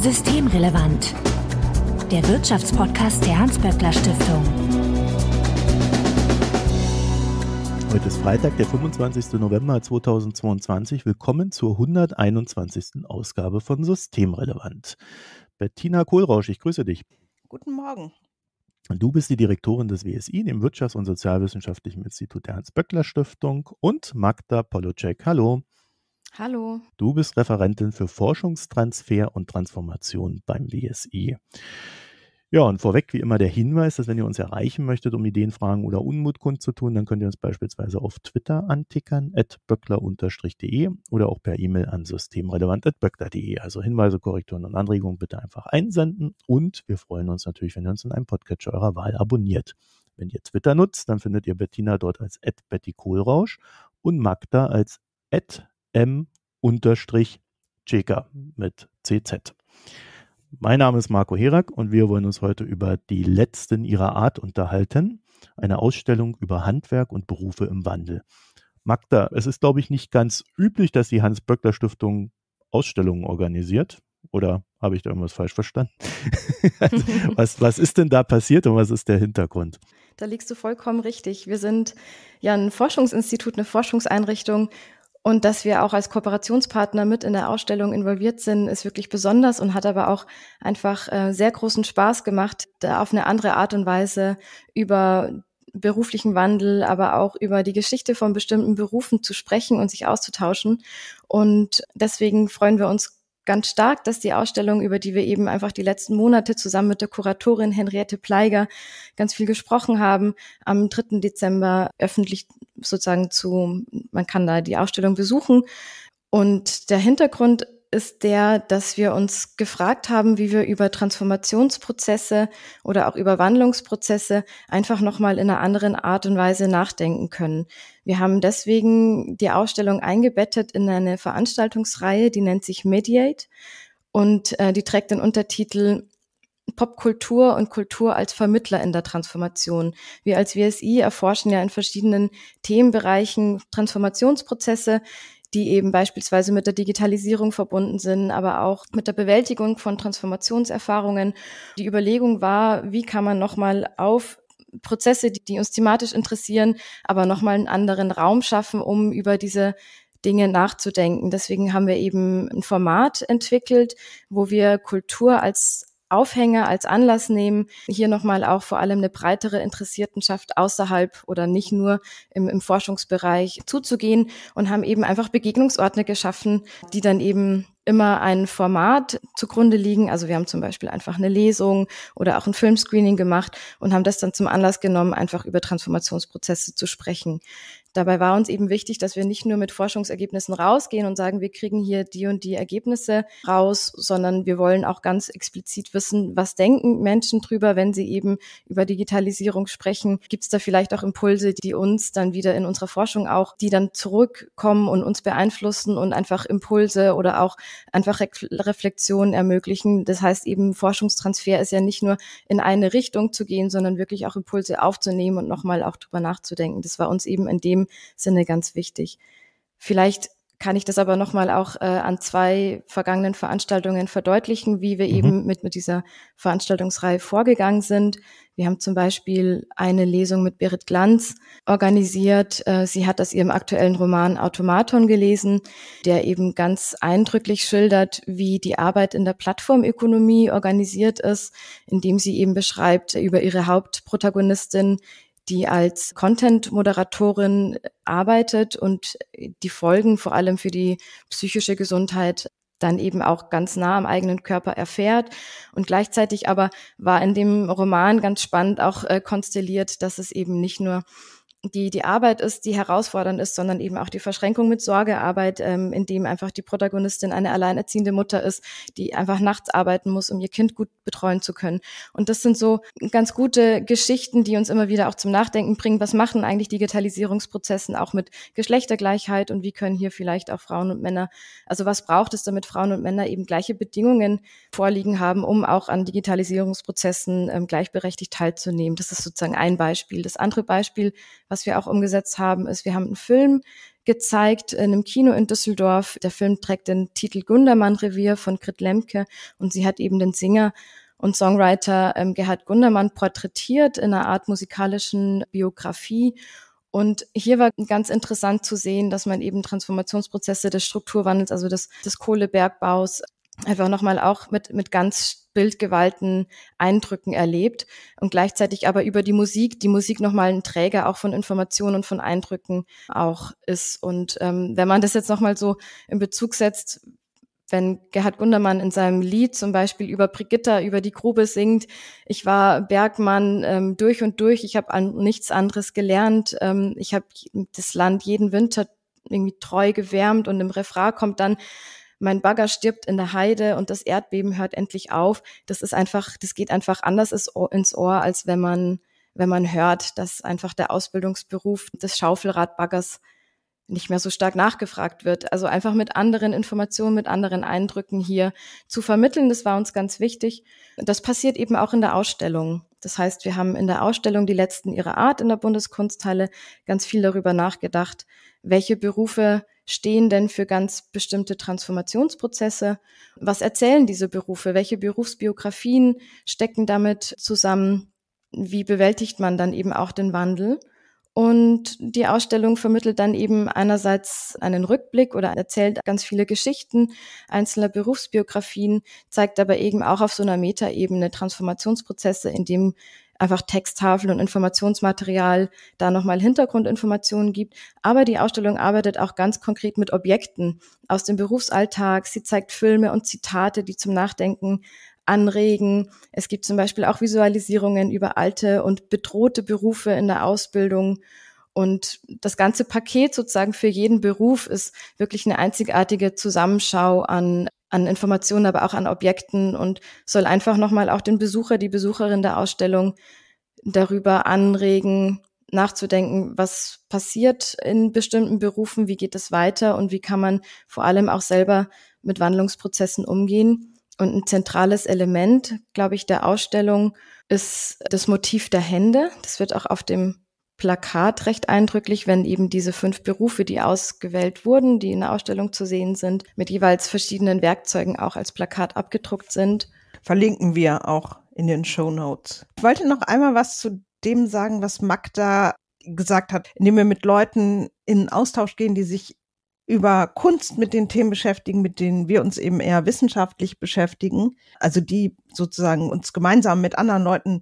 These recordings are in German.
Systemrelevant. Der Wirtschaftspodcast der Hans-Böckler Stiftung. Heute ist Freitag, der 25. November 2022. Willkommen zur 121. Ausgabe von Systemrelevant. Bettina Kohlrausch, ich grüße dich. Guten Morgen. Du bist die Direktorin des WSI, dem Wirtschafts- und Sozialwissenschaftlichen Institut der Hans-Böckler Stiftung und Magda Polocek. Hallo. Hallo. Du bist Referentin für Forschungstransfer und Transformation beim BSI. Ja, und vorweg wie immer der Hinweis, dass wenn ihr uns erreichen möchtet, um Ideen, Fragen oder Unmut kundzutun, dann könnt ihr uns beispielsweise auf Twitter antickern, at böckler-de oder auch per E-Mail an systemrelevant.böckler.de. Also Hinweise, Korrekturen und Anregungen bitte einfach einsenden und wir freuen uns natürlich, wenn ihr uns in einem Podcatcher eurer Wahl abonniert. Wenn ihr Twitter nutzt, dann findet ihr Bettina dort als at Betty Kohlrausch und Magda als at M unterstrich mit CZ. Mein Name ist Marco Herak und wir wollen uns heute über die letzten ihrer Art unterhalten, eine Ausstellung über Handwerk und Berufe im Wandel. Magda, es ist, glaube ich, nicht ganz üblich, dass die Hans-Böckler-Stiftung Ausstellungen organisiert. Oder habe ich da irgendwas falsch verstanden? also, was, was ist denn da passiert und was ist der Hintergrund? Da liegst du vollkommen richtig. Wir sind ja ein Forschungsinstitut, eine Forschungseinrichtung und dass wir auch als Kooperationspartner mit in der Ausstellung involviert sind, ist wirklich besonders und hat aber auch einfach äh, sehr großen Spaß gemacht, da auf eine andere Art und Weise über beruflichen Wandel, aber auch über die Geschichte von bestimmten Berufen zu sprechen und sich auszutauschen. Und deswegen freuen wir uns ganz stark, dass die Ausstellung, über die wir eben einfach die letzten Monate zusammen mit der Kuratorin Henriette Pleiger ganz viel gesprochen haben, am 3. Dezember öffentlich sozusagen zu, man kann da die Ausstellung besuchen. Und der Hintergrund ist der, dass wir uns gefragt haben, wie wir über Transformationsprozesse oder auch über Wandlungsprozesse einfach nochmal in einer anderen Art und Weise nachdenken können. Wir haben deswegen die Ausstellung eingebettet in eine Veranstaltungsreihe, die nennt sich Mediate und äh, die trägt den Untertitel Popkultur und Kultur als Vermittler in der Transformation. Wir als WSI erforschen ja in verschiedenen Themenbereichen Transformationsprozesse, die eben beispielsweise mit der Digitalisierung verbunden sind, aber auch mit der Bewältigung von Transformationserfahrungen. Die Überlegung war, wie kann man nochmal auf Prozesse, die, die uns thematisch interessieren, aber nochmal einen anderen Raum schaffen, um über diese Dinge nachzudenken. Deswegen haben wir eben ein Format entwickelt, wo wir Kultur als Aufhänger, als Anlass nehmen, hier nochmal auch vor allem eine breitere Interessiertenschaft außerhalb oder nicht nur im, im Forschungsbereich zuzugehen und haben eben einfach Begegnungsorte geschaffen, die dann eben immer ein Format zugrunde liegen. Also wir haben zum Beispiel einfach eine Lesung oder auch ein Filmscreening gemacht und haben das dann zum Anlass genommen, einfach über Transformationsprozesse zu sprechen. Dabei war uns eben wichtig, dass wir nicht nur mit Forschungsergebnissen rausgehen und sagen, wir kriegen hier die und die Ergebnisse raus, sondern wir wollen auch ganz explizit wissen, was denken Menschen drüber, wenn sie eben über Digitalisierung sprechen. Gibt es da vielleicht auch Impulse, die uns dann wieder in unserer Forschung auch, die dann zurückkommen und uns beeinflussen und einfach Impulse oder auch einfach Re Reflexionen ermöglichen. Das heißt eben, Forschungstransfer ist ja nicht nur in eine Richtung zu gehen, sondern wirklich auch Impulse aufzunehmen und nochmal auch drüber nachzudenken. Das war uns eben in dem dem Sinne ganz wichtig. Vielleicht kann ich das aber nochmal auch äh, an zwei vergangenen Veranstaltungen verdeutlichen, wie wir mhm. eben mit, mit dieser Veranstaltungsreihe vorgegangen sind. Wir haben zum Beispiel eine Lesung mit Berit Glanz organisiert. Äh, sie hat aus ihrem aktuellen Roman Automaton gelesen, der eben ganz eindrücklich schildert, wie die Arbeit in der Plattformökonomie organisiert ist, indem sie eben beschreibt über ihre Hauptprotagonistin die als Content-Moderatorin arbeitet und die Folgen vor allem für die psychische Gesundheit dann eben auch ganz nah am eigenen Körper erfährt. Und gleichzeitig aber war in dem Roman ganz spannend auch äh, konstelliert, dass es eben nicht nur die, die Arbeit ist, die herausfordernd ist, sondern eben auch die Verschränkung mit Sorgearbeit, ähm, in dem einfach die Protagonistin eine alleinerziehende Mutter ist, die einfach nachts arbeiten muss, um ihr Kind gut betreuen zu können. Und das sind so ganz gute Geschichten, die uns immer wieder auch zum Nachdenken bringen. Was machen eigentlich Digitalisierungsprozessen auch mit Geschlechtergleichheit und wie können hier vielleicht auch Frauen und Männer, also was braucht es, damit Frauen und Männer eben gleiche Bedingungen vorliegen haben, um auch an Digitalisierungsprozessen ähm, gleichberechtigt teilzunehmen? Das ist sozusagen ein Beispiel. Das andere Beispiel was wir auch umgesetzt haben, ist, wir haben einen Film gezeigt in einem Kino in Düsseldorf. Der Film trägt den Titel Gundermann Revier von Grit Lemke und sie hat eben den Singer und Songwriter ähm, Gerhard Gundermann porträtiert in einer Art musikalischen Biografie. Und hier war ganz interessant zu sehen, dass man eben Transformationsprozesse des Strukturwandels, also des, des Kohlebergbaus einfach nochmal auch mit, mit ganz Bildgewalten, Eindrücken erlebt und gleichzeitig aber über die Musik, die Musik nochmal ein Träger auch von Informationen und von Eindrücken auch ist. Und ähm, wenn man das jetzt nochmal so in Bezug setzt, wenn Gerhard Gundermann in seinem Lied zum Beispiel über Brigitta, über die Grube singt, ich war Bergmann ähm, durch und durch, ich habe an nichts anderes gelernt, ähm, ich habe das Land jeden Winter irgendwie treu gewärmt und im Refrain kommt dann mein Bagger stirbt in der Heide und das Erdbeben hört endlich auf. Das ist einfach, das geht einfach anders ins Ohr, als wenn man, wenn man hört, dass einfach der Ausbildungsberuf des Schaufelradbaggers nicht mehr so stark nachgefragt wird. Also einfach mit anderen Informationen, mit anderen Eindrücken hier zu vermitteln, das war uns ganz wichtig. Das passiert eben auch in der Ausstellung. Das heißt, wir haben in der Ausstellung die letzten ihrer Art in der Bundeskunsthalle ganz viel darüber nachgedacht, welche Berufe stehen denn für ganz bestimmte Transformationsprozesse? Was erzählen diese Berufe? Welche Berufsbiografien stecken damit zusammen? Wie bewältigt man dann eben auch den Wandel? Und die Ausstellung vermittelt dann eben einerseits einen Rückblick oder erzählt ganz viele Geschichten einzelner Berufsbiografien, zeigt aber eben auch auf so einer Metaebene Transformationsprozesse, in dem einfach Texttafeln und Informationsmaterial, da nochmal Hintergrundinformationen gibt. Aber die Ausstellung arbeitet auch ganz konkret mit Objekten aus dem Berufsalltag. Sie zeigt Filme und Zitate, die zum Nachdenken anregen. Es gibt zum Beispiel auch Visualisierungen über alte und bedrohte Berufe in der Ausbildung. Und das ganze Paket sozusagen für jeden Beruf ist wirklich eine einzigartige Zusammenschau an an Informationen, aber auch an Objekten und soll einfach nochmal auch den Besucher, die Besucherin der Ausstellung darüber anregen, nachzudenken, was passiert in bestimmten Berufen, wie geht es weiter und wie kann man vor allem auch selber mit Wandlungsprozessen umgehen. Und ein zentrales Element, glaube ich, der Ausstellung ist das Motiv der Hände. Das wird auch auf dem Plakat recht eindrücklich, wenn eben diese fünf Berufe, die ausgewählt wurden, die in der Ausstellung zu sehen sind, mit jeweils verschiedenen Werkzeugen auch als Plakat abgedruckt sind. Verlinken wir auch in den Show Notes. Ich wollte noch einmal was zu dem sagen, was Magda gesagt hat, indem wir mit Leuten in Austausch gehen, die sich über Kunst mit den Themen beschäftigen, mit denen wir uns eben eher wissenschaftlich beschäftigen, also die sozusagen uns gemeinsam mit anderen Leuten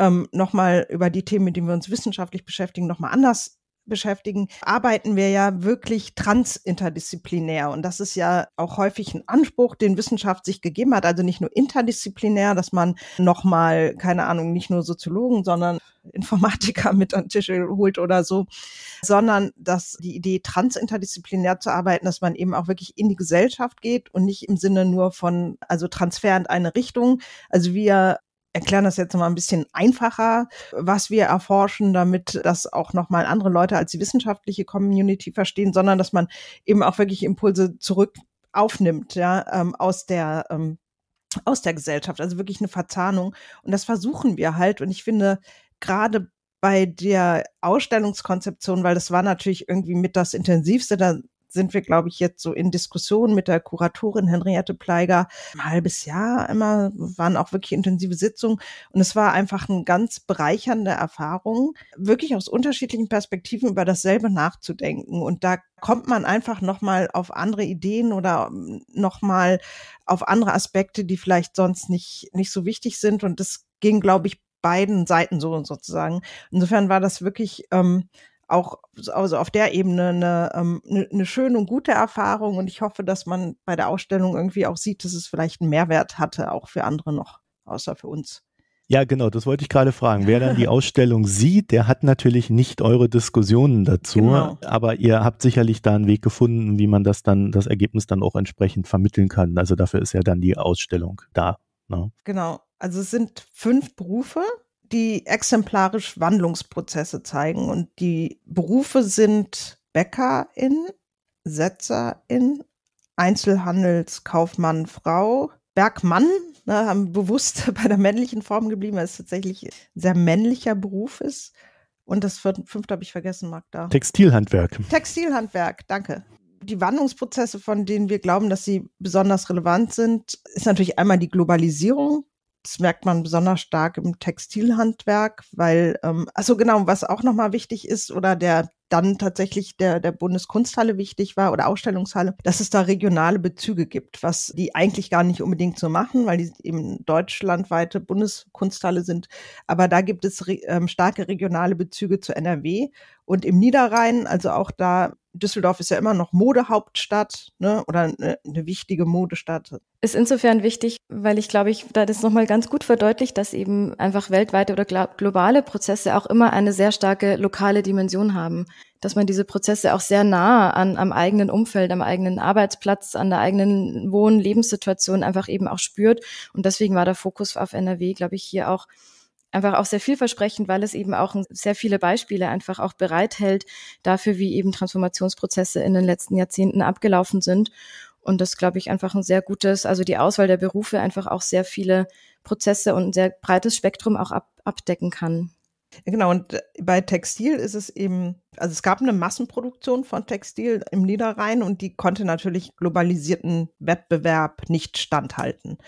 ähm, nochmal über die Themen, mit denen wir uns wissenschaftlich beschäftigen, nochmal anders beschäftigen, arbeiten wir ja wirklich transinterdisziplinär. Und das ist ja auch häufig ein Anspruch, den Wissenschaft sich gegeben hat. Also nicht nur interdisziplinär, dass man nochmal, keine Ahnung, nicht nur Soziologen, sondern Informatiker mit an den Tisch holt oder so, sondern dass die Idee, transinterdisziplinär zu arbeiten, dass man eben auch wirklich in die Gesellschaft geht und nicht im Sinne nur von, also Transfer in eine Richtung. Also wir erklären das jetzt mal ein bisschen einfacher, was wir erforschen, damit das auch nochmal andere Leute als die wissenschaftliche Community verstehen, sondern dass man eben auch wirklich Impulse zurück aufnimmt, ja, ähm, aus der ähm, aus der Gesellschaft, also wirklich eine Verzahnung. Und das versuchen wir halt. Und ich finde, gerade bei der Ausstellungskonzeption, weil das war natürlich irgendwie mit das Intensivste, da sind wir, glaube ich, jetzt so in Diskussion mit der Kuratorin Henriette Pleiger. Ein halbes Jahr immer waren auch wirklich intensive Sitzungen. Und es war einfach eine ganz bereichernde Erfahrung, wirklich aus unterschiedlichen Perspektiven über dasselbe nachzudenken. Und da kommt man einfach nochmal auf andere Ideen oder ähm, nochmal auf andere Aspekte, die vielleicht sonst nicht, nicht so wichtig sind. Und das ging, glaube ich, beiden Seiten so sozusagen. Insofern war das wirklich ähm, auch also auf der Ebene eine, eine, ähm, ne schöne und gute Erfahrung. Und ich hoffe, dass man bei der Ausstellung irgendwie auch sieht, dass es vielleicht einen Mehrwert hatte, auch für andere noch, außer für uns. Ja, genau, das wollte ich gerade fragen. Wer dann die Ausstellung sieht, der hat natürlich nicht eure Diskussionen dazu, genau. aber ihr habt sicherlich da einen Weg gefunden, wie man das dann, das Ergebnis dann auch entsprechend vermitteln kann. Also dafür ist ja dann die Ausstellung da. Ne? Genau. Also es sind fünf Berufe, die exemplarisch Wandlungsprozesse zeigen. Und die Berufe sind Bäckerin, Setzerin, Einzelhandelskaufmann, Frau, Bergmann, ne, haben bewusst bei der männlichen Form geblieben, weil es tatsächlich ein sehr männlicher Beruf ist. Und das fünfte habe ich vergessen, Marc, da. Textilhandwerk. Textilhandwerk, danke. Die Wandlungsprozesse, von denen wir glauben, dass sie besonders relevant sind, ist natürlich einmal die Globalisierung, das merkt man besonders stark im Textilhandwerk, weil, ähm, also genau, was auch nochmal wichtig ist oder der dann tatsächlich der, der Bundeskunsthalle wichtig war oder Ausstellungshalle, dass es da regionale Bezüge gibt, was die eigentlich gar nicht unbedingt so machen, weil die eben deutschlandweite Bundeskunsthalle sind. Aber da gibt es re ähm, starke regionale Bezüge zu NRW und im Niederrhein, also auch da, Düsseldorf ist ja immer noch Modehauptstadt ne, oder eine, eine wichtige Modestadt. Ist insofern wichtig, weil ich glaube, ich da das nochmal ganz gut verdeutlicht, dass eben einfach weltweite oder globale Prozesse auch immer eine sehr starke lokale Dimension haben. Dass man diese Prozesse auch sehr nah an, am eigenen Umfeld, am eigenen Arbeitsplatz, an der eigenen Wohn-Lebenssituation einfach eben auch spürt. Und deswegen war der Fokus auf NRW, glaube ich, hier auch einfach auch sehr vielversprechend, weil es eben auch sehr viele Beispiele einfach auch bereithält dafür, wie eben Transformationsprozesse in den letzten Jahrzehnten abgelaufen sind. Und das, glaube ich, einfach ein sehr gutes, also die Auswahl der Berufe einfach auch sehr viele Prozesse und ein sehr breites Spektrum auch ab, abdecken kann. Genau, und äh, bei Textil ist es eben, also es gab eine Massenproduktion von Textil im Niederrhein und die konnte natürlich globalisierten Wettbewerb nicht standhalten.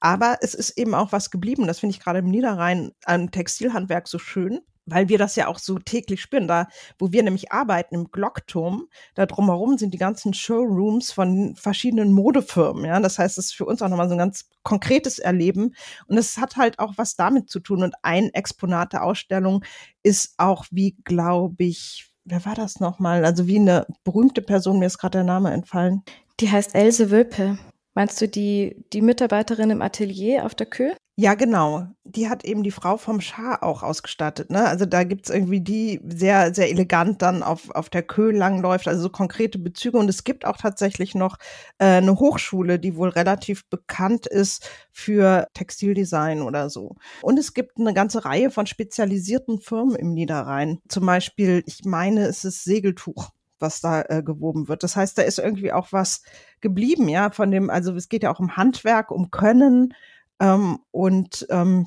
Aber es ist eben auch was geblieben, das finde ich gerade im Niederrhein am Textilhandwerk so schön, weil wir das ja auch so täglich spüren. Da, wo wir nämlich arbeiten im Glockturm, da drumherum sind die ganzen Showrooms von verschiedenen Modefirmen. Ja, das heißt, es ist für uns auch nochmal so ein ganz konkretes Erleben. Und es hat halt auch was damit zu tun. Und ein Exponat der Ausstellung ist auch, wie glaube ich, wer war das nochmal? Also wie eine berühmte Person, mir ist gerade der Name entfallen. Die heißt Else Wölpe. Meinst du die, die Mitarbeiterin im Atelier auf der Kühe? Ja, genau. Die hat eben die Frau vom Schah auch ausgestattet. Ne? Also da gibt's irgendwie die sehr, sehr elegant dann auf, auf der Köh langläuft, also so konkrete Bezüge. Und es gibt auch tatsächlich noch äh, eine Hochschule, die wohl relativ bekannt ist für Textildesign oder so. Und es gibt eine ganze Reihe von spezialisierten Firmen im Niederrhein. Zum Beispiel, ich meine, es ist Segeltuch was da äh, gewoben wird. Das heißt, da ist irgendwie auch was geblieben, ja, von dem, also es geht ja auch um Handwerk, um Können, ähm, und ähm,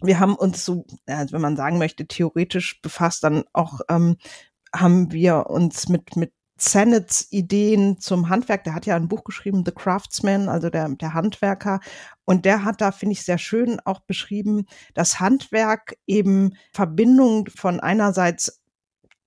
wir haben uns so, also wenn man sagen möchte, theoretisch befasst, dann auch ähm, haben wir uns mit, mit Sennets Ideen zum Handwerk. Der hat ja ein Buch geschrieben, The Craftsman, also der, der Handwerker. Und der hat da, finde ich, sehr schön auch beschrieben, dass Handwerk eben Verbindung von einerseits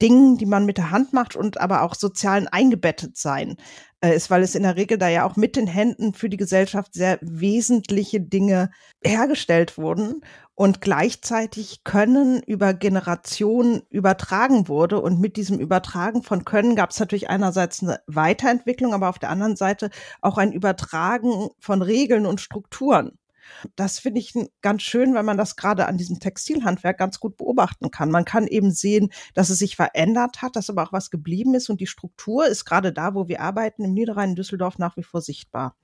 Dingen, die man mit der Hand macht und aber auch sozialen eingebettet sein äh, ist, weil es in der Regel da ja auch mit den Händen für die Gesellschaft sehr wesentliche Dinge hergestellt wurden und gleichzeitig Können über Generationen übertragen wurde. Und mit diesem Übertragen von Können gab es natürlich einerseits eine Weiterentwicklung, aber auf der anderen Seite auch ein Übertragen von Regeln und Strukturen. Das finde ich ganz schön, weil man das gerade an diesem Textilhandwerk ganz gut beobachten kann. Man kann eben sehen, dass es sich verändert hat, dass aber auch was geblieben ist und die Struktur ist gerade da, wo wir arbeiten, im Niederrhein Düsseldorf nach wie vor sichtbar.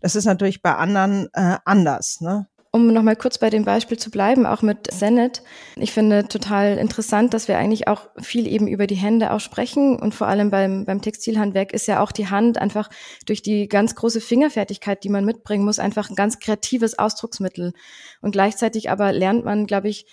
Das ist natürlich bei anderen äh, anders. Ne? um nochmal kurz bei dem Beispiel zu bleiben, auch mit Senet. Ich finde total interessant, dass wir eigentlich auch viel eben über die Hände auch sprechen. Und vor allem beim, beim Textilhandwerk ist ja auch die Hand einfach durch die ganz große Fingerfertigkeit, die man mitbringen muss, einfach ein ganz kreatives Ausdrucksmittel. Und gleichzeitig aber lernt man, glaube ich,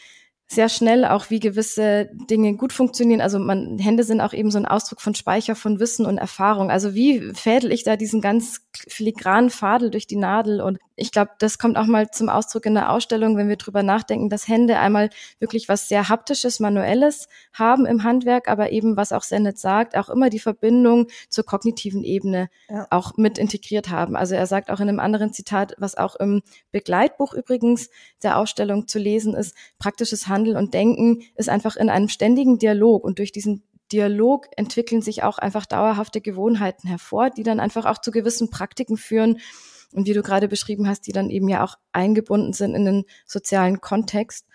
sehr schnell auch, wie gewisse Dinge gut funktionieren. Also man, Hände sind auch eben so ein Ausdruck von Speicher von Wissen und Erfahrung. Also wie fädel ich da diesen ganz filigranen Fadel durch die Nadel? Und ich glaube, das kommt auch mal zum Ausdruck in der Ausstellung, wenn wir drüber nachdenken, dass Hände einmal wirklich was sehr haptisches, manuelles haben im Handwerk, aber eben, was auch Sennett sagt, auch immer die Verbindung zur kognitiven Ebene ja. auch mit integriert haben. Also er sagt auch in einem anderen Zitat, was auch im Begleitbuch übrigens der Ausstellung zu lesen ist, praktisches Handwerk Handel und Denken ist einfach in einem ständigen Dialog und durch diesen Dialog entwickeln sich auch einfach dauerhafte Gewohnheiten hervor, die dann einfach auch zu gewissen Praktiken führen und wie du gerade beschrieben hast, die dann eben ja auch eingebunden sind in den sozialen Kontext.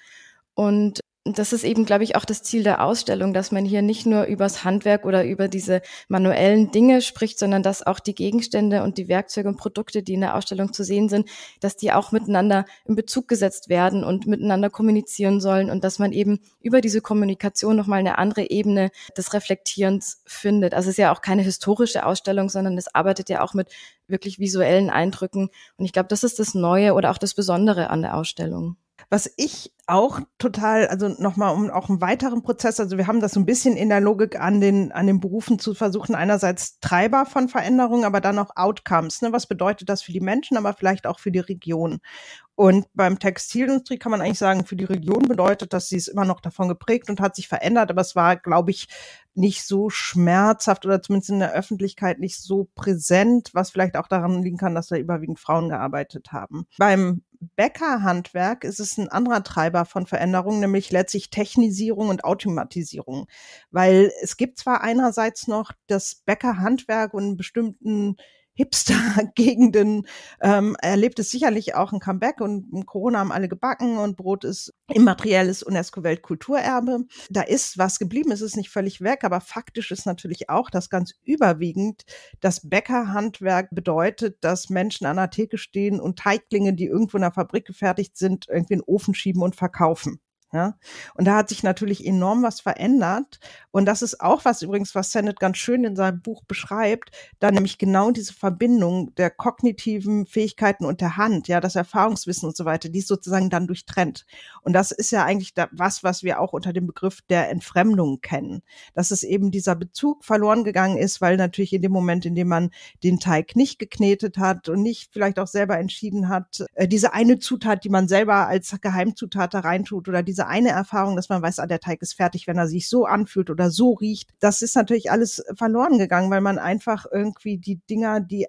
Und das ist eben, glaube ich, auch das Ziel der Ausstellung, dass man hier nicht nur übers Handwerk oder über diese manuellen Dinge spricht, sondern dass auch die Gegenstände und die Werkzeuge und Produkte, die in der Ausstellung zu sehen sind, dass die auch miteinander in Bezug gesetzt werden und miteinander kommunizieren sollen und dass man eben über diese Kommunikation nochmal eine andere Ebene des Reflektierens findet. Also es ist ja auch keine historische Ausstellung, sondern es arbeitet ja auch mit wirklich visuellen Eindrücken. Und ich glaube, das ist das Neue oder auch das Besondere an der Ausstellung. Was ich auch total, also nochmal um auch einen weiteren Prozess, also wir haben das so ein bisschen in der Logik an den, an den Berufen zu versuchen, einerseits Treiber von Veränderungen, aber dann auch Outcomes. Ne? Was bedeutet das für die Menschen, aber vielleicht auch für die Region? Und beim Textilindustrie kann man eigentlich sagen, für die Region bedeutet, dass sie es immer noch davon geprägt und hat sich verändert, aber es war, glaube ich, nicht so schmerzhaft oder zumindest in der Öffentlichkeit nicht so präsent, was vielleicht auch daran liegen kann, dass da überwiegend Frauen gearbeitet haben. Beim Bäckerhandwerk ist es ein anderer Treiber von Veränderungen, nämlich letztlich Technisierung und Automatisierung. Weil es gibt zwar einerseits noch das Bäckerhandwerk und einen bestimmten Hipster-Gegenden ähm, erlebt es sicherlich auch ein Comeback und Corona haben alle gebacken und Brot ist immaterielles UNESCO-Weltkulturerbe. Da ist was geblieben, es ist nicht völlig weg, aber faktisch ist natürlich auch, dass ganz überwiegend das Bäckerhandwerk bedeutet, dass Menschen an der Theke stehen und Teiglinge, die irgendwo in der Fabrik gefertigt sind, irgendwie in den Ofen schieben und verkaufen. Ja? Und da hat sich natürlich enorm was verändert. Und das ist auch was übrigens, was Sennett ganz schön in seinem Buch beschreibt, da nämlich genau diese Verbindung der kognitiven Fähigkeiten und der Hand, ja, das Erfahrungswissen und so weiter, die ist sozusagen dann durchtrennt. Und das ist ja eigentlich da, was, was wir auch unter dem Begriff der Entfremdung kennen. Dass es eben dieser Bezug verloren gegangen ist, weil natürlich in dem Moment, in dem man den Teig nicht geknetet hat und nicht vielleicht auch selber entschieden hat, äh, diese eine Zutat, die man selber als Geheimzutat da reintut oder diese diese eine Erfahrung, dass man weiß, ah, der Teig ist fertig, wenn er sich so anfühlt oder so riecht, das ist natürlich alles verloren gegangen, weil man einfach irgendwie die Dinger, die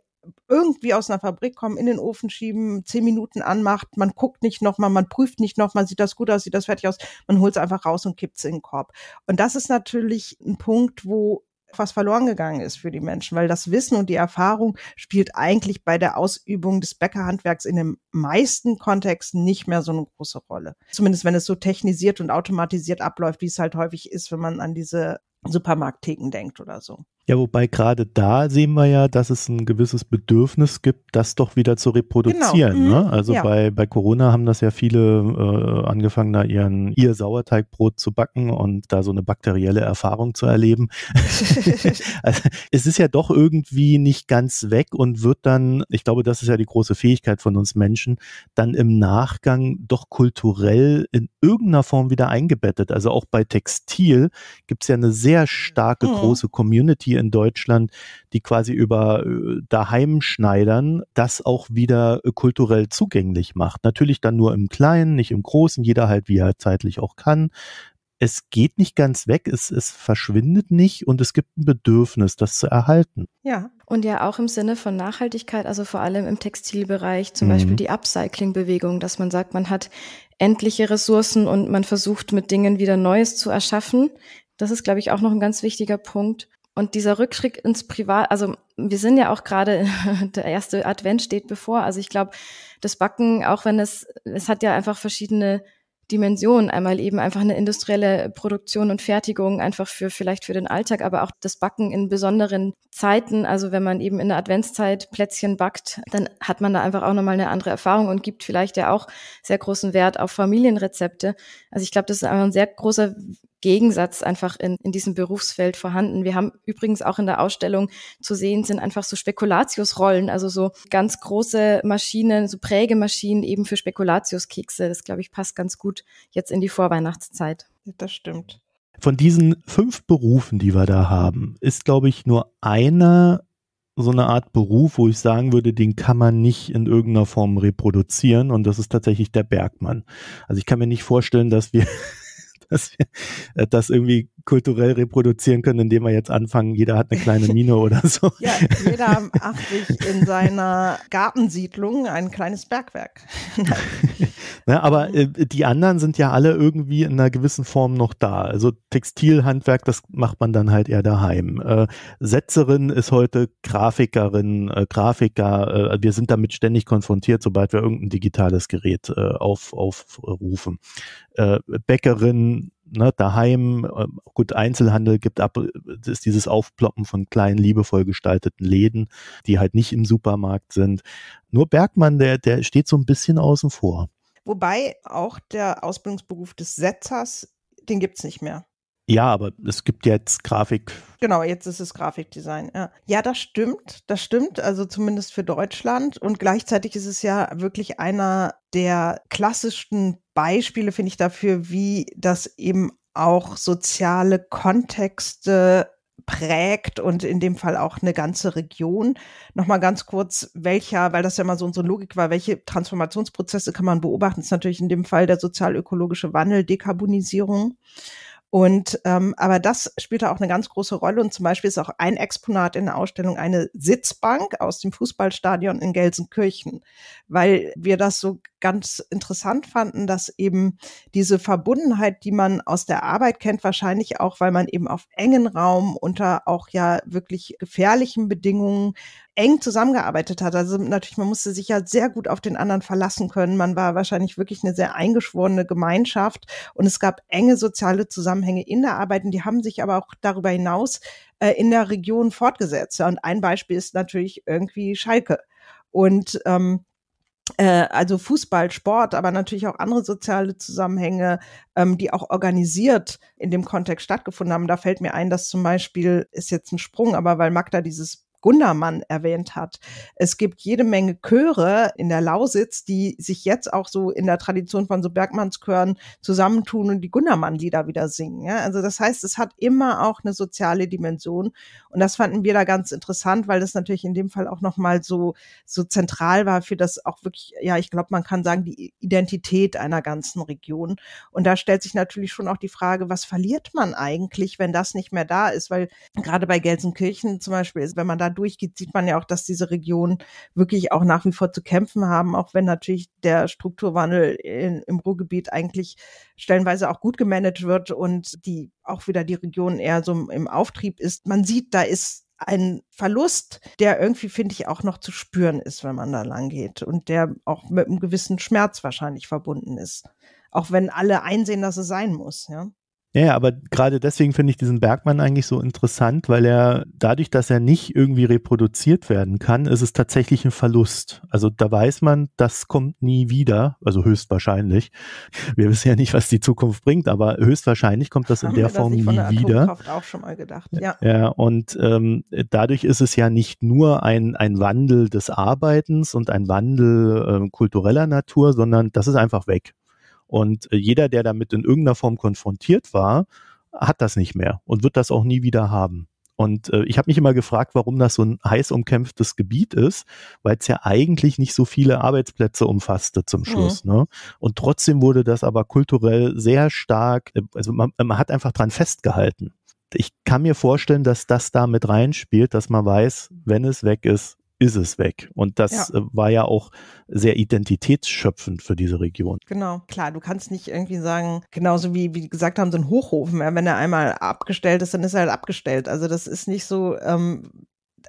irgendwie aus einer Fabrik kommen, in den Ofen schieben, zehn Minuten anmacht, man guckt nicht nochmal, man prüft nicht nochmal, sieht das gut aus, sieht das fertig aus, man holt es einfach raus und kippt es in den Korb. Und das ist natürlich ein Punkt, wo was verloren gegangen ist für die Menschen, weil das Wissen und die Erfahrung spielt eigentlich bei der Ausübung des Bäckerhandwerks in den meisten Kontexten nicht mehr so eine große Rolle. Zumindest wenn es so technisiert und automatisiert abläuft, wie es halt häufig ist, wenn man an diese Supermarkttheken denkt oder so. Ja, wobei gerade da sehen wir ja, dass es ein gewisses Bedürfnis gibt, das doch wieder zu reproduzieren. Genau. Ne? Mhm. Also ja. bei, bei Corona haben das ja viele äh, angefangen, da ihren, ihr Sauerteigbrot zu backen und da so eine bakterielle Erfahrung zu erleben. also, es ist ja doch irgendwie nicht ganz weg und wird dann, ich glaube, das ist ja die große Fähigkeit von uns Menschen, dann im Nachgang doch kulturell in irgendeiner Form wieder eingebettet. Also auch bei Textil gibt es ja eine sehr starke, mhm. große Community hier in Deutschland, die quasi über äh, Daheimschneidern das auch wieder äh, kulturell zugänglich macht. Natürlich dann nur im Kleinen, nicht im Großen, jeder halt, wie er halt zeitlich auch kann. Es geht nicht ganz weg, es, es verschwindet nicht und es gibt ein Bedürfnis, das zu erhalten. Ja, und ja auch im Sinne von Nachhaltigkeit, also vor allem im Textilbereich, zum mhm. Beispiel die Upcycling-Bewegung, dass man sagt, man hat endliche Ressourcen und man versucht mit Dingen wieder Neues zu erschaffen. Das ist, glaube ich, auch noch ein ganz wichtiger Punkt. Und dieser Rückschritt ins Privat, also wir sind ja auch gerade, der erste Advent steht bevor. Also ich glaube, das Backen, auch wenn es, es hat ja einfach verschiedene Dimensionen. Einmal eben einfach eine industrielle Produktion und Fertigung, einfach für vielleicht für den Alltag, aber auch das Backen in besonderen Zeiten. Also wenn man eben in der Adventszeit Plätzchen backt, dann hat man da einfach auch nochmal eine andere Erfahrung und gibt vielleicht ja auch sehr großen Wert auf Familienrezepte. Also ich glaube, das ist einfach ein sehr großer Gegensatz einfach in, in diesem Berufsfeld vorhanden. Wir haben übrigens auch in der Ausstellung zu sehen, sind einfach so Spekulatiusrollen, also so ganz große Maschinen, so Prägemaschinen eben für Spekulatiuskekse. Das, glaube ich, passt ganz gut jetzt in die Vorweihnachtszeit. Das stimmt. Von diesen fünf Berufen, die wir da haben, ist, glaube ich, nur einer so eine Art Beruf, wo ich sagen würde, den kann man nicht in irgendeiner Form reproduzieren und das ist tatsächlich der Bergmann. Also ich kann mir nicht vorstellen, dass wir dass wir äh, das irgendwie kulturell reproduzieren können, indem wir jetzt anfangen, jeder hat eine kleine Mine oder so. Ja, jeder macht sich in seiner Gartensiedlung ein kleines Bergwerk. Na, aber äh, die anderen sind ja alle irgendwie in einer gewissen Form noch da. Also Textilhandwerk, das macht man dann halt eher daheim. Äh, Setzerin ist heute Grafikerin, äh, Grafiker. Äh, wir sind damit ständig konfrontiert, sobald wir irgendein digitales Gerät äh, aufrufen. Auf, auf rufen. Bäckerin ne, daheim, ähm, gut, Einzelhandel gibt ab, äh, ist dieses Aufploppen von kleinen, liebevoll gestalteten Läden, die halt nicht im Supermarkt sind. Nur Bergmann, der, der steht so ein bisschen außen vor. Wobei auch der Ausbildungsberuf des Setzers, den gibt es nicht mehr. Ja, aber es gibt jetzt Grafik. Genau, jetzt ist es Grafikdesign. Ja. ja, das stimmt, das stimmt. Also zumindest für Deutschland. Und gleichzeitig ist es ja wirklich einer der klassischsten Beispiele, finde ich, dafür, wie das eben auch soziale Kontexte prägt und in dem Fall auch eine ganze Region. Nochmal ganz kurz, welcher, weil das ja mal so unsere Logik war, welche Transformationsprozesse kann man beobachten? Das ist natürlich in dem Fall der sozialökologische Wandel, Dekarbonisierung. Und ähm, aber das spielt auch eine ganz große Rolle. Und zum Beispiel ist auch ein Exponat in der Ausstellung eine Sitzbank aus dem Fußballstadion in Gelsenkirchen, weil wir das so ganz interessant fanden, dass eben diese Verbundenheit, die man aus der Arbeit kennt, wahrscheinlich auch, weil man eben auf engen Raum unter auch ja wirklich gefährlichen Bedingungen eng zusammengearbeitet hat. Also natürlich, man musste sich ja sehr gut auf den anderen verlassen können. Man war wahrscheinlich wirklich eine sehr eingeschworene Gemeinschaft und es gab enge soziale Zusammenhänge in der Arbeit und die haben sich aber auch darüber hinaus äh, in der Region fortgesetzt. Ja, und ein Beispiel ist natürlich irgendwie Schalke. Und ähm, äh, also Fußball, Sport, aber natürlich auch andere soziale Zusammenhänge, ähm, die auch organisiert in dem Kontext stattgefunden haben. Da fällt mir ein, dass zum Beispiel ist jetzt ein Sprung, aber weil Magda dieses Gundermann erwähnt hat. Es gibt jede Menge Chöre in der Lausitz, die sich jetzt auch so in der Tradition von so Bergmannschören zusammentun und die Gundermann-Lieder wieder singen. Ja? Also das heißt, es hat immer auch eine soziale Dimension und das fanden wir da ganz interessant, weil das natürlich in dem Fall auch nochmal so, so zentral war für das auch wirklich, ja, ich glaube, man kann sagen, die Identität einer ganzen Region. Und da stellt sich natürlich schon auch die Frage, was verliert man eigentlich, wenn das nicht mehr da ist? Weil gerade bei Gelsenkirchen zum Beispiel, ist, wenn man da durchgeht, sieht man ja auch, dass diese Regionen wirklich auch nach wie vor zu kämpfen haben, auch wenn natürlich der Strukturwandel in, im Ruhrgebiet eigentlich stellenweise auch gut gemanagt wird und die auch wieder die Region eher so im Auftrieb ist. Man sieht, da ist ein Verlust, der irgendwie, finde ich, auch noch zu spüren ist, wenn man da lang geht und der auch mit einem gewissen Schmerz wahrscheinlich verbunden ist. Auch wenn alle einsehen, dass es sein muss, ja. Ja, aber gerade deswegen finde ich diesen Bergmann eigentlich so interessant, weil er dadurch, dass er nicht irgendwie reproduziert werden kann, ist es tatsächlich ein Verlust. Also da weiß man, das kommt nie wieder, also höchstwahrscheinlich. Wir wissen ja nicht, was die Zukunft bringt, aber höchstwahrscheinlich kommt das Haben in der Form nie der wieder. auch schon mal gedacht, ja. Ja, und ähm, dadurch ist es ja nicht nur ein, ein Wandel des Arbeitens und ein Wandel äh, kultureller Natur, sondern das ist einfach weg. Und äh, jeder, der damit in irgendeiner Form konfrontiert war, hat das nicht mehr und wird das auch nie wieder haben. Und äh, ich habe mich immer gefragt, warum das so ein heiß umkämpftes Gebiet ist, weil es ja eigentlich nicht so viele Arbeitsplätze umfasste zum mhm. Schluss. Mhm. Ne? Und trotzdem wurde das aber kulturell sehr stark, äh, also man, äh, man hat einfach dran festgehalten. Ich kann mir vorstellen, dass das da mit reinspielt, dass man weiß, wenn es weg ist, ist es weg. Und das ja. Äh, war ja auch sehr identitätsschöpfend für diese Region. Genau, klar. Du kannst nicht irgendwie sagen, genauso wie, wie gesagt haben, so ein Hochofen, wenn er einmal abgestellt ist, dann ist er halt abgestellt. Also das ist nicht so, ähm,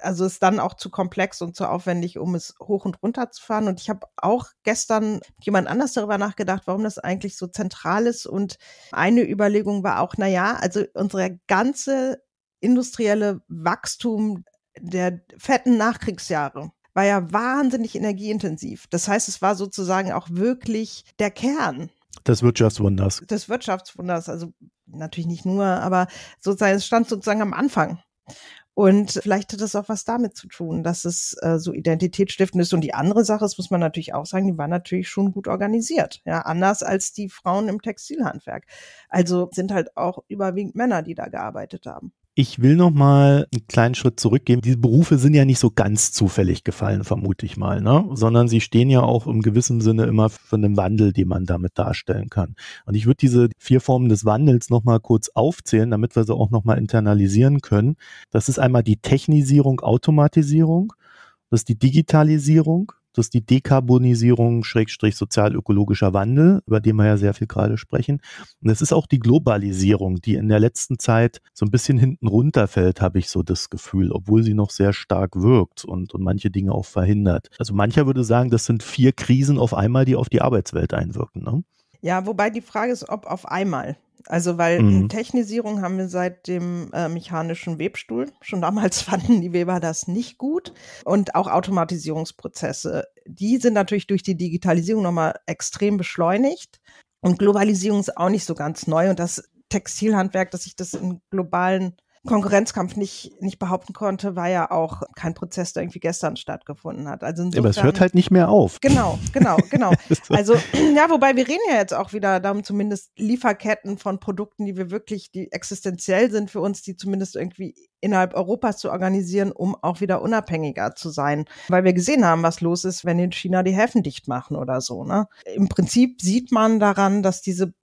also ist dann auch zu komplex und zu aufwendig, um es hoch und runter zu fahren. Und ich habe auch gestern jemand anders darüber nachgedacht, warum das eigentlich so zentral ist. Und eine Überlegung war auch, naja, also unsere ganze industrielle Wachstum der fetten Nachkriegsjahre war ja wahnsinnig energieintensiv. Das heißt, es war sozusagen auch wirklich der Kern. Des Wirtschaftswunders. Des Wirtschaftswunders. Also natürlich nicht nur, aber sozusagen, es stand sozusagen am Anfang. Und vielleicht hat das auch was damit zu tun, dass es äh, so identitätsstiftend ist. Und die andere Sache, das muss man natürlich auch sagen, die war natürlich schon gut organisiert. Ja, anders als die Frauen im Textilhandwerk. Also sind halt auch überwiegend Männer, die da gearbeitet haben. Ich will noch mal einen kleinen Schritt zurückgehen. Diese Berufe sind ja nicht so ganz zufällig gefallen, vermute ich mal, ne? sondern sie stehen ja auch im gewissen Sinne immer für einen Wandel, den man damit darstellen kann. Und ich würde diese vier Formen des Wandels noch mal kurz aufzählen, damit wir sie auch noch mal internalisieren können. Das ist einmal die Technisierung, Automatisierung, das ist die Digitalisierung, das ist die Dekarbonisierung, Schrägstrich sozialökologischer Wandel, über den wir ja sehr viel gerade sprechen. Und es ist auch die Globalisierung, die in der letzten Zeit so ein bisschen hinten runterfällt, habe ich so das Gefühl, obwohl sie noch sehr stark wirkt und, und manche Dinge auch verhindert. Also mancher würde sagen, das sind vier Krisen auf einmal, die auf die Arbeitswelt einwirken. Ne? Ja, wobei die Frage ist, ob auf einmal. Also weil mhm. Technisierung haben wir seit dem äh, mechanischen Webstuhl. Schon damals fanden die Weber das nicht gut. Und auch Automatisierungsprozesse. Die sind natürlich durch die Digitalisierung nochmal extrem beschleunigt. Und Globalisierung ist auch nicht so ganz neu. Und das Textilhandwerk, dass sich das in globalen Konkurrenzkampf nicht, nicht behaupten konnte, war ja auch kein Prozess, der irgendwie gestern stattgefunden hat. Also insofern, aber es hört halt nicht mehr auf. Genau, genau, genau. also, ja, wobei wir reden ja jetzt auch wieder darum, zumindest Lieferketten von Produkten, die wir wirklich, die existenziell sind für uns, die zumindest irgendwie innerhalb Europas zu organisieren, um auch wieder unabhängiger zu sein. Weil wir gesehen haben, was los ist, wenn in China die Häfen dicht machen oder so. Ne? Im Prinzip sieht man daran, dass diese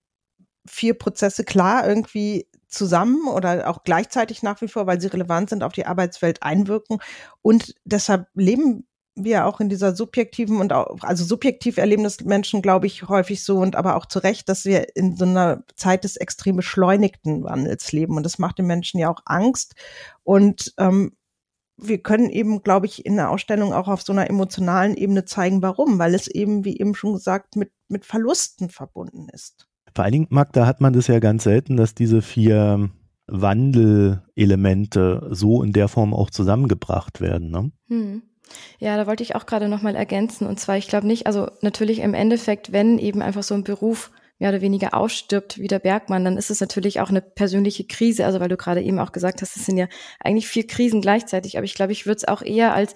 vier Prozesse klar irgendwie zusammen oder auch gleichzeitig nach wie vor, weil sie relevant sind, auf die Arbeitswelt einwirken. Und deshalb leben wir auch in dieser subjektiven und auch, also subjektiv erleben das Menschen, glaube ich, häufig so und aber auch zu Recht, dass wir in so einer Zeit des extrem beschleunigten Wandels leben. Und das macht den Menschen ja auch Angst. Und ähm, wir können eben, glaube ich, in der Ausstellung auch auf so einer emotionalen Ebene zeigen, warum, weil es eben, wie eben schon gesagt, mit, mit Verlusten verbunden ist. Vor allen Dingen, Marc, hat man das ja ganz selten, dass diese vier Wandelelemente so in der Form auch zusammengebracht werden. Ne? Hm. Ja, da wollte ich auch gerade nochmal ergänzen. Und zwar, ich glaube nicht, also natürlich im Endeffekt, wenn eben einfach so ein Beruf mehr oder weniger ausstirbt wie der Bergmann, dann ist es natürlich auch eine persönliche Krise. Also weil du gerade eben auch gesagt hast, es sind ja eigentlich vier Krisen gleichzeitig. Aber ich glaube, ich würde es auch eher als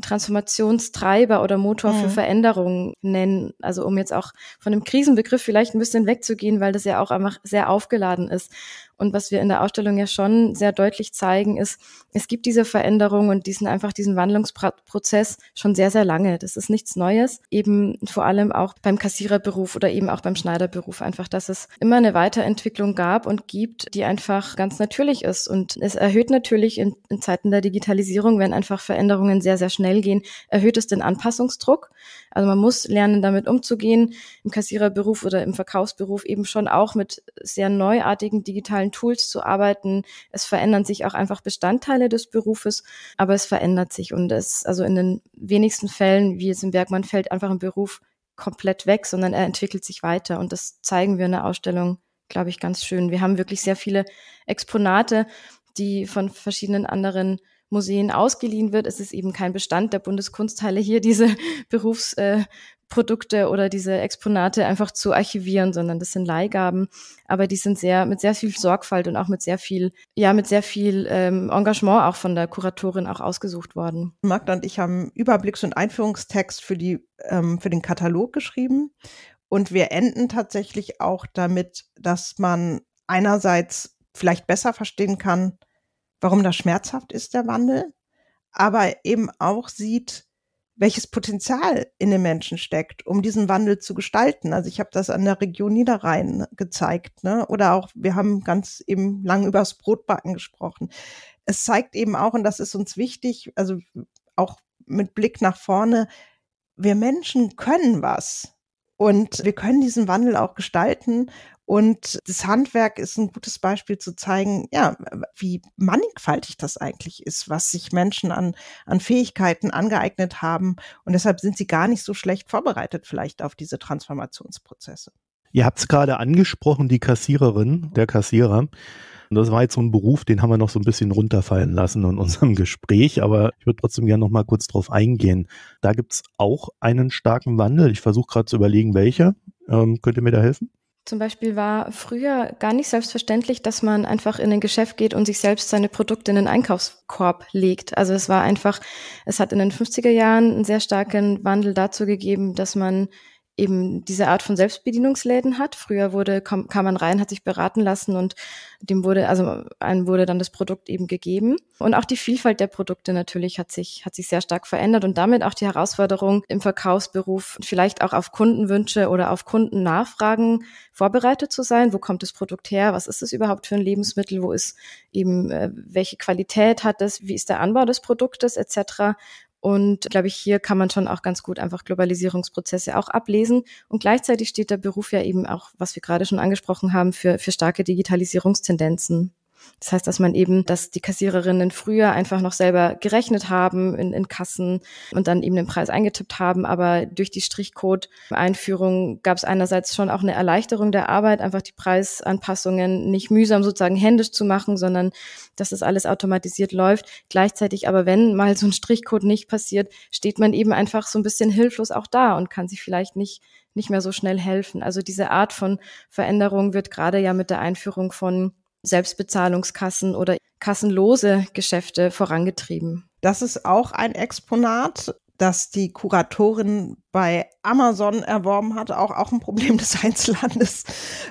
Transformationstreiber oder Motor mhm. für Veränderungen nennen. Also um jetzt auch von dem Krisenbegriff vielleicht ein bisschen wegzugehen, weil das ja auch einfach sehr aufgeladen ist. Und was wir in der Ausstellung ja schon sehr deutlich zeigen, ist, es gibt diese Veränderung und diesen einfach diesen Wandlungsprozess schon sehr, sehr lange. Das ist nichts Neues. Eben vor allem auch beim Kassiererberuf oder eben auch beim Schneiderberuf einfach, dass es immer eine Weiterentwicklung gab und gibt, die einfach ganz natürlich ist. Und es erhöht natürlich in, in Zeiten der Digitalisierung, wenn einfach Veränderungen sehr, sehr schnell schnell gehen, erhöht es den Anpassungsdruck. Also man muss lernen, damit umzugehen, im Kassiererberuf oder im Verkaufsberuf eben schon auch mit sehr neuartigen digitalen Tools zu arbeiten. Es verändern sich auch einfach Bestandteile des Berufes, aber es verändert sich und es, also in den wenigsten Fällen, wie es im Bergmann fällt einfach ein Beruf komplett weg, sondern er entwickelt sich weiter und das zeigen wir in der Ausstellung, glaube ich, ganz schön. Wir haben wirklich sehr viele Exponate, die von verschiedenen anderen Museen ausgeliehen wird. Es ist eben kein Bestand der Bundeskunsthalle hier, diese Berufsprodukte äh, oder diese Exponate einfach zu archivieren, sondern das sind Leihgaben. Aber die sind sehr, mit sehr viel Sorgfalt und auch mit sehr viel, ja, mit sehr viel ähm, Engagement auch von der Kuratorin auch ausgesucht worden. Magda und ich haben Überblicks- und Einführungstext für die, ähm, für den Katalog geschrieben. Und wir enden tatsächlich auch damit, dass man einerseits vielleicht besser verstehen kann, warum das schmerzhaft ist, der Wandel, aber eben auch sieht, welches Potenzial in den Menschen steckt, um diesen Wandel zu gestalten. Also ich habe das an der Region Niederrhein gezeigt, ne? Oder auch, wir haben ganz eben lang über das Brotbacken gesprochen. Es zeigt eben auch, und das ist uns wichtig, also auch mit Blick nach vorne, wir Menschen können was. Und wir können diesen Wandel auch gestalten. Und das Handwerk ist ein gutes Beispiel zu zeigen, ja, wie mannigfaltig das eigentlich ist, was sich Menschen an, an Fähigkeiten angeeignet haben. Und deshalb sind sie gar nicht so schlecht vorbereitet vielleicht auf diese Transformationsprozesse. Ihr habt es gerade angesprochen, die Kassiererin, der Kassierer. Und das war jetzt so ein Beruf, den haben wir noch so ein bisschen runterfallen lassen in unserem Gespräch, aber ich würde trotzdem gerne noch mal kurz drauf eingehen. Da gibt es auch einen starken Wandel. Ich versuche gerade zu überlegen, welcher. Ähm, könnt ihr mir da helfen? Zum Beispiel war früher gar nicht selbstverständlich, dass man einfach in ein Geschäft geht und sich selbst seine Produkte in den Einkaufskorb legt. Also es war einfach, es hat in den 50er Jahren einen sehr starken Wandel dazu gegeben, dass man eben diese Art von Selbstbedienungsläden hat. Früher wurde, kam, kam man rein, hat sich beraten lassen und dem wurde, also einem wurde dann das Produkt eben gegeben. Und auch die Vielfalt der Produkte natürlich hat sich, hat sich sehr stark verändert und damit auch die Herausforderung im Verkaufsberuf vielleicht auch auf Kundenwünsche oder auf Kundennachfragen vorbereitet zu sein. Wo kommt das Produkt her? Was ist es überhaupt für ein Lebensmittel? Wo ist eben, äh, welche Qualität hat es? Wie ist der Anbau des Produktes etc.? Und glaube ich, hier kann man schon auch ganz gut einfach Globalisierungsprozesse auch ablesen. Und gleichzeitig steht der Beruf ja eben auch, was wir gerade schon angesprochen haben, für, für starke Digitalisierungstendenzen. Das heißt, dass man eben, dass die Kassiererinnen früher einfach noch selber gerechnet haben in, in Kassen und dann eben den Preis eingetippt haben. Aber durch die Strichcode-Einführung gab es einerseits schon auch eine Erleichterung der Arbeit, einfach die Preisanpassungen nicht mühsam sozusagen händisch zu machen, sondern dass das alles automatisiert läuft. Gleichzeitig aber, wenn mal so ein Strichcode nicht passiert, steht man eben einfach so ein bisschen hilflos auch da und kann sich vielleicht nicht nicht mehr so schnell helfen. Also diese Art von Veränderung wird gerade ja mit der Einführung von Selbstbezahlungskassen oder kassenlose Geschäfte vorangetrieben. Das ist auch ein Exponat, das die Kuratorin bei Amazon erworben hat, auch, auch ein Problem des Einzelhandels,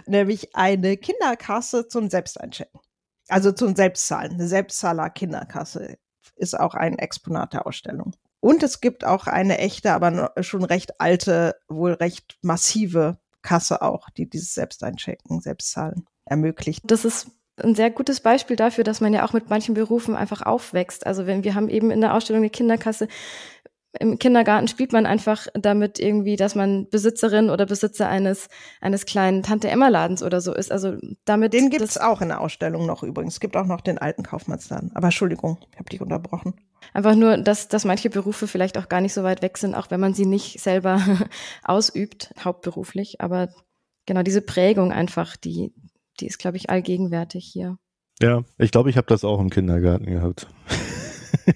nämlich eine Kinderkasse zum Selbsteinchecken. Also zum Selbstzahlen. Eine Selbstzahler-Kinderkasse ist auch ein Exponat der Ausstellung. Und es gibt auch eine echte, aber schon recht alte, wohl recht massive Kasse auch, die dieses Selbsteinchecken, Selbstzahlen ermöglicht. Das ist ein sehr gutes Beispiel dafür, dass man ja auch mit manchen Berufen einfach aufwächst. Also wenn wir haben eben in der Ausstellung eine Kinderkasse, im Kindergarten spielt man einfach damit irgendwie, dass man Besitzerin oder Besitzer eines, eines kleinen Tante-Emma-Ladens oder so ist. Also damit. Den gibt es auch in der Ausstellung noch übrigens. Es gibt auch noch den alten Kaufmannsladen. Aber Entschuldigung, ich habe dich unterbrochen. Einfach nur, dass, dass manche Berufe vielleicht auch gar nicht so weit weg sind, auch wenn man sie nicht selber ausübt, hauptberuflich. Aber genau diese Prägung einfach, die, die ist, glaube ich, allgegenwärtig hier. Ja, ich glaube, ich habe das auch im Kindergarten gehabt.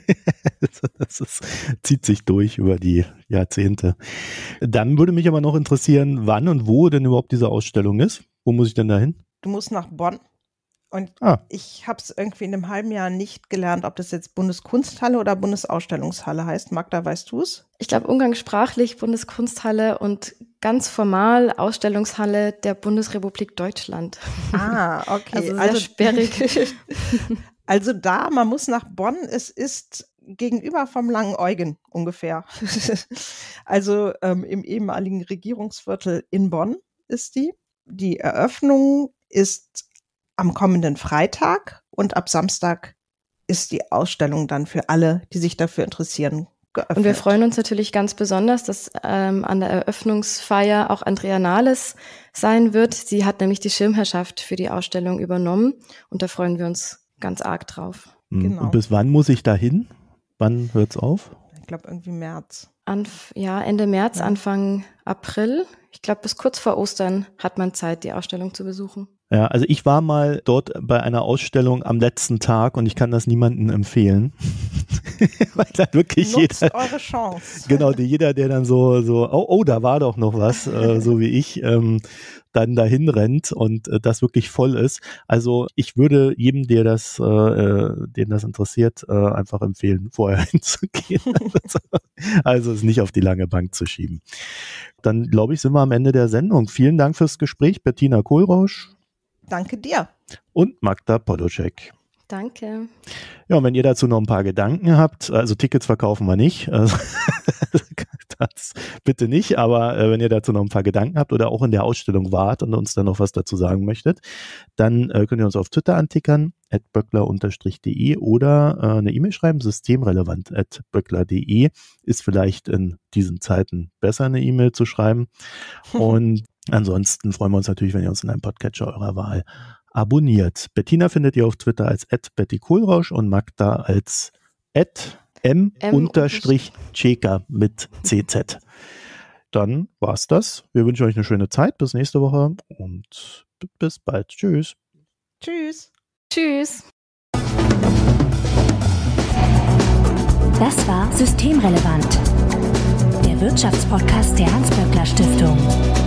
das ist, zieht sich durch über die Jahrzehnte. Dann würde mich aber noch interessieren, wann und wo denn überhaupt diese Ausstellung ist. Wo muss ich denn da hin? Du musst nach Bonn und ah. ich habe es irgendwie in einem halben Jahr nicht gelernt, ob das jetzt Bundeskunsthalle oder Bundesausstellungshalle heißt. Magda, weißt du es? Ich glaube umgangssprachlich Bundeskunsthalle und ganz formal Ausstellungshalle der Bundesrepublik Deutschland. Ah, okay. Also sehr also sperrig. also da, man muss nach Bonn. Es ist gegenüber vom Langen Eugen ungefähr. also ähm, im ehemaligen Regierungsviertel in Bonn ist die. Die Eröffnung ist am kommenden Freitag und ab Samstag ist die Ausstellung dann für alle, die sich dafür interessieren, Geöffnet. Und wir freuen uns natürlich ganz besonders, dass ähm, an der Eröffnungsfeier auch Andrea Nahles sein wird. Sie hat nämlich die Schirmherrschaft für die Ausstellung übernommen und da freuen wir uns ganz arg drauf. Mhm. Genau. Und bis wann muss ich da hin? Wann hört es auf? Ich glaube irgendwie März. Anf ja, Ende März, ja. Anfang April. Ich glaube, bis kurz vor Ostern hat man Zeit, die Ausstellung zu besuchen. Ja, also ich war mal dort bei einer Ausstellung am letzten Tag und ich kann das niemandem empfehlen. Weil da wirklich Nutzt jeder. eure Chance. Genau, die, jeder, der dann so, so, oh, oh, da war doch noch was, äh, so wie ich, ähm, dann dahin rennt und äh, das wirklich voll ist. Also ich würde jedem, der das, äh, äh den das interessiert, äh, einfach empfehlen, vorher hinzugehen. also es nicht auf die lange Bank zu schieben. Dann glaube ich, sind wir am Ende der Sendung. Vielen Dank fürs Gespräch, Bettina Kohlrausch. Danke dir. Und Magda Podoczek. Danke. Ja, und wenn ihr dazu noch ein paar Gedanken habt, also Tickets verkaufen wir nicht, also das bitte nicht, aber äh, wenn ihr dazu noch ein paar Gedanken habt oder auch in der Ausstellung wart und uns dann noch was dazu sagen möchtet, dann äh, könnt ihr uns auf Twitter antickern, at böckler-de oder äh, eine E-Mail schreiben, systemrelevant at böckler.de. Ist vielleicht in diesen Zeiten besser, eine E-Mail zu schreiben. Und Ansonsten freuen wir uns natürlich, wenn ihr uns in einem Podcatcher eurer Wahl abonniert. Bettina findet ihr auf Twitter als Betty Kohlrausch und Magda als M-Checker @m_cheka mit cz. Dann war's das. Wir wünschen euch eine schöne Zeit. Bis nächste Woche und bis bald. Tschüss. Tschüss. Tschüss. Das war Systemrelevant, der Wirtschaftspodcast der Hans-Böckler Stiftung.